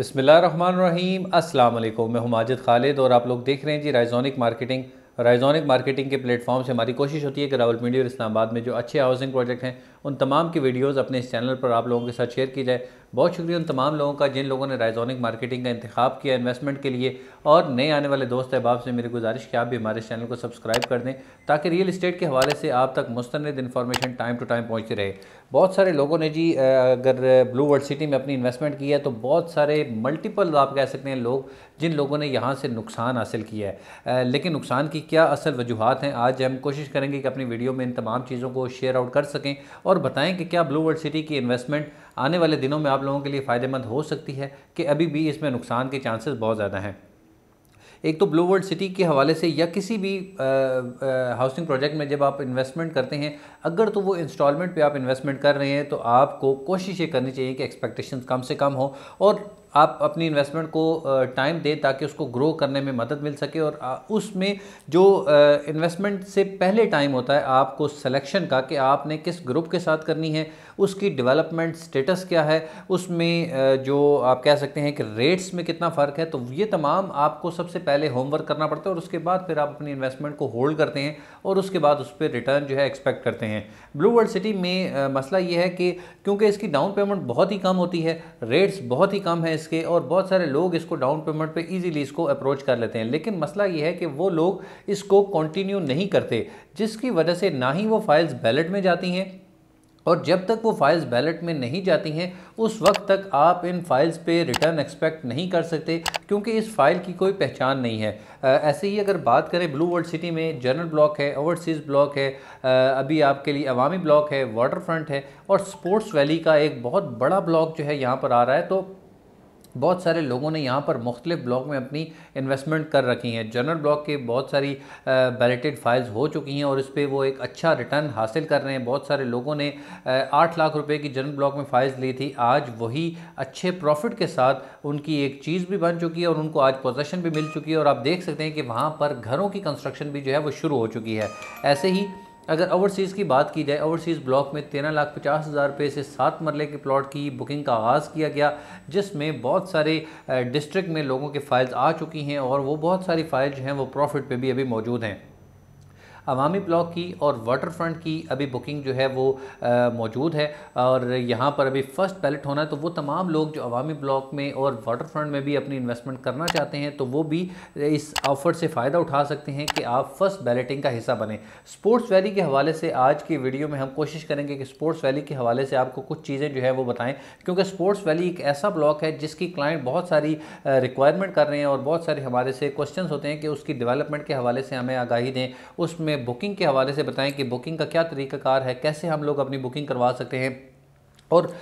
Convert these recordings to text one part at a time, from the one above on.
बसमीम अल्लाम मैं हूँ माजिद खालिद और आप लोग देख रहे हैं जी राइजोनिक मार्केटिंग राइजोनिक मार्केटिंग के प्लेटफॉर्म से हमारी कोशिश होती है कि रावलपिंडी और इस्लामाबाद में जो अच्छे हाउसिंग प्रोजेक्ट हैं उन तमाम की वीडियोज़ अपने इस चैनल पर आप लोगों के साथ शेयर की जाए बहुत शुक्रिया उन तमाम लोगों का जिन लोगों ने राइजोनिक मार्केटिंग का इंतखब किया इन्वेस्टमेंट के लिए और नए आने वाले दोस्त अहबाब से मेरी गुजारिश कि आप भी हमारे चैनल को सब्सक्राइब कर दें ताकि रियल इस्टेट के हवाले से आप तक मुस्ंद इन्फॉर्मेशन टाइम टू टाइम पहुँचती रहे बहुत सारे लोगों ने जी अगर ब्लू वर्ल्ड सिटी में अपनी इन्वेस्टमेंट की है तो बहुत सारे मल्टीपल आप कह सकते हैं लोग जिन लोगों ने यहाँ से नुकसान हासिल किया है लेकिन नुकसान की क्या असल वजूहत हैं आज हम कोशिश करेंगे कि अपनी वीडियो में इन तमाम चीज़ों को शेयर आउट कर सकें और बताएं कि क्या ब्लू वर्ल्ड सिटी की इन्वेस्टमेंट आने वाले दिनों में आप लोगों के लिए फ़ायदेमंद हो सकती है कि अभी भी इसमें नुकसान के चांसेस बहुत ज़्यादा हैं एक तो ब्लू वर्ल्ड सिटी के हवाले से या किसी भी हाउसिंग प्रोजेक्ट में जब आप इन्वेस्टमेंट करते हैं अगर तो वो इंस्टॉलमेंट पे आप इन्वेस्टमेंट कर रहे हैं तो आपको कोशिश ये करनी चाहिए कि एक्सपेक्टेशंस कम से कम हो और आप अपनी इन्वेस्टमेंट को टाइम दें ताकि उसको ग्रो करने में मदद मिल सके और उसमें जो इन्वेस्टमेंट से पहले टाइम होता है आपको सिलेक्शन का कि आपने किस ग्रुप के साथ करनी है उसकी डेवलपमेंट स्टेटस क्या है उसमें जो आप कह सकते हैं कि रेट्स में कितना फ़र्क है तो ये तमाम आपको सबसे पहले होमवर्क करना पड़ता है और उसके बाद फिर आप अपनी इन्वेस्टमेंट को होल्ड करते हैं और उसके बाद उस पर रिटर्न जो है एक्सपेक्ट करते हैं ब्लू वर्ल्ड सिटी में मसला ये है कि क्योंकि इसकी डाउन पेमेंट बहुत ही कम होती है रेट्स बहुत ही कम है इसके और बहुत सारे लोग इसको डाउन पेमेंट पे इजीली इसको अप्रोच कर लेते हैं लेकिन मसला ये है कि वो लोग इसको कंटिन्यू नहीं करते जिसकी वजह से ना ही वो फाइल्स बैलेट में जाती हैं और जब तक वो फाइल्स बैलेट में नहीं जाती हैं उस वक्त तक आप इन फाइल्स पे रिटर्न एक्सपेक्ट नहीं कर सकते क्योंकि इस फाइल की कोई पहचान नहीं है आ, ऐसे ही अगर बात करें ब्लू वर्ल्ड सिटी में जर्नल ब्लॉक है ओवरसीज़ ब्लॉक है आ, अभी आपके लिए अवामी ब्लॉक है वाटर फ्रंट है और स्पोर्ट्स वैली का एक बहुत बड़ा ब्लॉक जो है यहाँ पर आ रहा है तो बहुत सारे लोगों ने यहाँ पर मुख्तलिफ ब्लॉक में अपनी इन्वेस्टमेंट कर रखी हैं जनरल ब्लॉक के बहुत सारी बैलेटेड फाइल्स हो चुकी हैं और इस पर वो एक अच्छा रिटर्न हासिल कर रहे हैं बहुत सारे लोगों ने आठ लाख रुपए की जनरल ब्लॉक में फाइल्स ली थी आज वही अच्छे प्रॉफिट के साथ उनकी एक चीज़ भी बन चुकी है और उनको आज पोजेशन भी मिल चुकी है और आप देख सकते हैं कि वहाँ पर घरों की कंस्ट्रक्शन भी जो है वो शुरू हो चुकी है ऐसे ही अगर ओवरसीज़ की बात की जाए ओवरसीज़ ब्लॉक में तेरह लाख पचास हज़ार रुपये से सात मरले के प्लॉट की बुकिंग का आगाज़ किया गया जिसमें बहुत सारे डिस्ट्रिक्ट में लोगों के फाइल्स आ चुकी हैं और वो बहुत सारी फाइल जो हैं वो प्रॉफिट पर भी अभी मौजूद हैं अवामी ब्लॉक की और वाटर फ्रंट की अभी बुकिंग जो है वो मौजूद है और यहाँ पर अभी फ़र्स्ट पैलेट होना है तो वो तमाम लोग जो अवामी ब्लॉक में और वाटर फ्रंट में भी अपनी इन्वेस्टमेंट करना चाहते हैं तो वो भी इस ऑफर से फ़ायदा उठा सकते हैं कि आप फर्स्ट बैलेटिंग का हिस्सा बने स्पोर्ट्स वैली के हवाले से आज की वीडियो में हम कोशिश करेंगे कि स्पोर्ट्स वैली के हवाले से आपको कुछ चीज़ें जो है वो बताएं क्योंकि स्पोर्ट्स वैली एक ऐसा ब्लॉक है जिसकी क्लाइंट बहुत सारी रिक्वायरमेंट कर रहे हैं और बहुत सारे हमारे से क्वेश्चन होते हैं कि उसकी डेवलपमेंट के हवाले से हमें आगाही दें उसमें बुकिंग के हवाले से बताएं कि बुकिंग का क्या तरीकाकार है कैसे हम लोग अपनी बुकिंग करवा सकते हैं और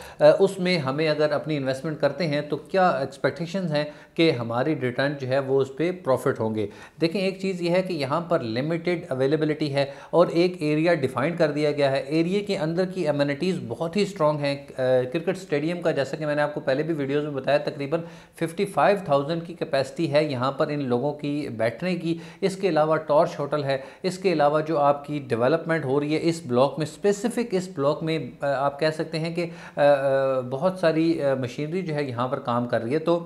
उसमें हमें अगर अपनी इन्वेस्टमेंट करते हैं तो क्या एक्सपेक्टेशंस हैं कि हमारी रिटर्न जो है वो उस पर प्रॉफिट होंगे देखें एक चीज़ ये है कि यहाँ पर लिमिटेड अवेलेबिलिटी है और एक एरिया डिफाइन कर दिया गया है एरिए के अंदर की अम्यूनिटीज़ बहुत ही स्ट्रॉग हैं क्रिकेट स्टेडियम का जैसा कि मैंने आपको पहले भी वीडियोज़ में बताया तकरीबन फिफ्टी की कैपेसिटी है यहाँ पर इन लोगों की बैठने की इसके अलावा टॉर्च होटल है इसके अलावा जो आपकी डिवेलपमेंट हो रही है इस ब्लॉक में स्पेसिफिक इस ब्लॉक में आप कह सकते हैं कि बहुत सारी मशीनरी जो है यहाँ पर काम कर रही है तो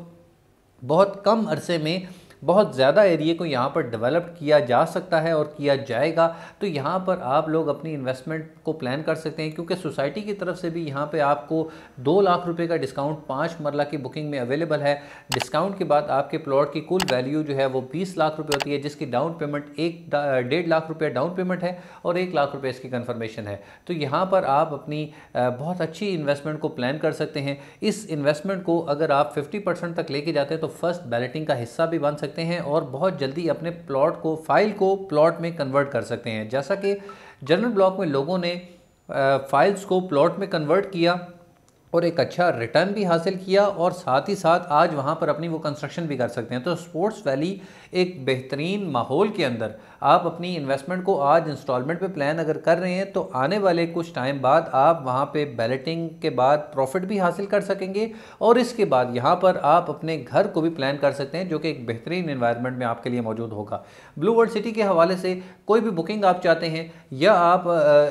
बहुत कम अरसे में बहुत ज़्यादा एरिए को यहाँ पर डेवलप किया जा सकता है और किया जाएगा तो यहाँ पर आप लोग अपनी इन्वेस्टमेंट को प्लान कर सकते हैं क्योंकि सोसाइटी की तरफ से भी यहाँ पर आपको दो लाख रुपये का डिस्काउंट पाँच मरला की बुकिंग में अवेलेबल है डिस्काउंट के बाद आपके प्लॉट की कुल वैल्यू जो है वो बीस लाख रुपये होती है जिसकी डाउन पेमेंट एक डेढ़ लाख रुपये डाउन पेमेंट है और एक लाख रुपये इसकी कन्फर्मेशन है तो यहाँ पर आप अपनी बहुत अच्छी इन्वेस्टमेंट को प्लान कर सकते हैं इस इन्वेस्टमेंट को अगर आप 50 परसेंट तक लेके जाते हैं तो फर्स्ट बैलेटिंग का हिस्सा भी बन सकते सकते हैं और बहुत जल्दी अपने प्लॉट को फाइल को प्लॉट में कन्वर्ट कर सकते हैं जैसा कि जनरल ब्लॉक में लोगों ने फाइल्स को प्लॉट में कन्वर्ट किया और एक अच्छा रिटर्न भी हासिल किया और साथ ही साथ आज वहाँ पर अपनी वो कंस्ट्रक्शन भी कर सकते हैं तो स्पोर्ट्स वैली एक बेहतरीन माहौल के अंदर आप अपनी इन्वेस्टमेंट को आज इंस्टॉलमेंट पे प्लान अगर कर रहे हैं तो आने वाले कुछ टाइम बाद आप वहाँ पे बैलेटिंग के बाद प्रॉफिट भी हासिल कर सकेंगे और इसके बाद यहाँ पर आप अपने घर को भी प्लान कर सकते हैं जो कि एक बेहतरीन इन्वायरमेंट में आपके लिए मौजूद होगा ब्लू वर्ल्ड सिटी के हवाले से कोई भी बुकिंग आप चाहते हैं या आप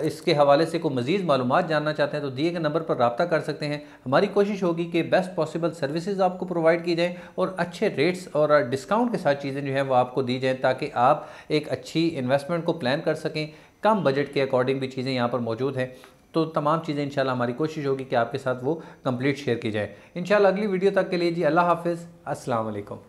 इसके हवाले से कोई मज़ीद मालूम जानना चाहते हैं तो दिए गए नंबर पर रबता कर सकते हैं हैं हमारी कोशिश होगी कि बेस्ट पॉसिबल सर्विसेज आपको प्रोवाइड की जाएँ और अच्छे रेट्स और डिस्काउंट के साथ चीज़ें जो हैं वो आपको दी जाएँ ताकि आप एक अच्छी इन्वेस्टमेंट को प्लान कर सकें कम बजट के अकॉर्डिंग भी चीज़ें यहाँ पर मौजूद हैं तो तमाम चीज़ें इंशाल्लाह हमारी कोशिश होगी कि आपके साथ वो कंप्लीट शेयर की जाए इंशाल्लाह अगली वीडियो तक के लिए जी अल्लाह हाफिज़ अस्सलाम वालेकुम